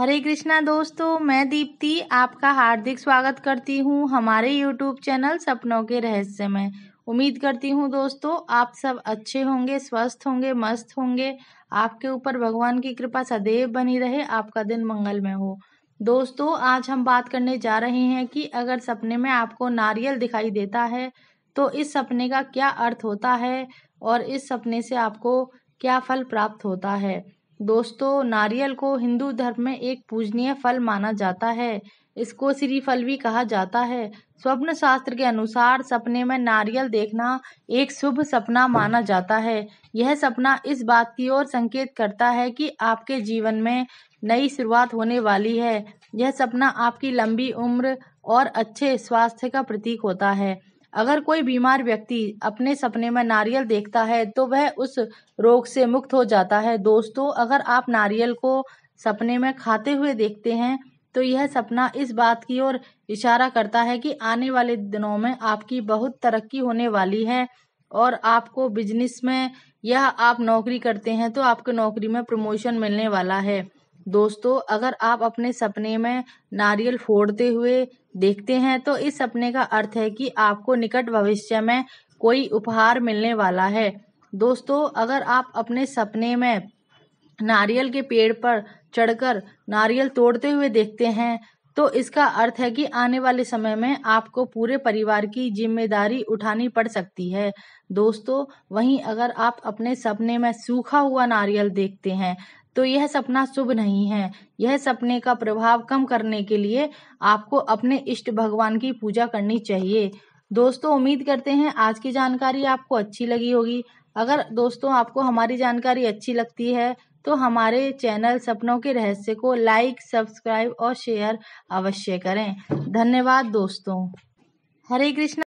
हरे कृष्णा दोस्तों मैं दीप्ति आपका हार्दिक स्वागत करती हूँ हमारे यूट्यूब चैनल सपनों के रहस्य में उम्मीद करती हूँ दोस्तों आप सब अच्छे होंगे स्वस्थ होंगे मस्त होंगे आपके ऊपर भगवान की कृपा सदैव बनी रहे आपका दिन मंगलमय हो दोस्तों आज हम बात करने जा रहे हैं कि अगर सपने में आपको नारियल दिखाई देता है तो इस सपने का क्या अर्थ होता है और इस सपने से आपको क्या फल प्राप्त होता है दोस्तों नारियल को हिंदू धर्म में एक पूजनीय फल माना जाता है इसको श्रीफल भी कहा जाता है स्वप्न शास्त्र के अनुसार सपने में नारियल देखना एक शुभ सपना माना जाता है यह सपना इस बात की ओर संकेत करता है कि आपके जीवन में नई शुरुआत होने वाली है यह सपना आपकी लंबी उम्र और अच्छे स्वास्थ्य का प्रतीक होता है अगर कोई बीमार व्यक्ति अपने सपने में नारियल देखता है तो वह उस रोग से मुक्त हो जाता है दोस्तों अगर आप नारियल को सपने में खाते हुए देखते हैं तो यह सपना इस बात की ओर इशारा करता है कि आने वाले दिनों में आपकी बहुत तरक्की होने वाली है और आपको बिजनेस में यह आप नौकरी करते हैं तो आपको नौकरी में प्रमोशन मिलने वाला है दोस्तों अगर आप अपने सपने में नारियल फोड़ते हुए देखते हैं तो इस सपने का अर्थ है कि आपको निकट भविष्य में कोई उपहार मिलने वाला है दोस्तों अगर आप अपने सपने में नारियल के पेड़ पर चढ़कर नारियल तोड़ते हुए देखते हैं तो इसका अर्थ है कि आने वाले समय में आपको पूरे परिवार की जिम्मेदारी उठानी पड़ सकती है दोस्तों वहीं अगर आप अपने सपने में सूखा हुआ नारियल देखते हैं तो यह सपना शुभ नहीं है यह सपने का प्रभाव कम करने के लिए आपको अपने इष्ट भगवान की पूजा करनी चाहिए दोस्तों उम्मीद करते हैं आज की जानकारी आपको अच्छी लगी होगी अगर दोस्तों आपको हमारी जानकारी अच्छी लगती है तो हमारे चैनल सपनों के रहस्य को लाइक सब्सक्राइब और शेयर अवश्य करें धन्यवाद दोस्तों हरे कृष्ण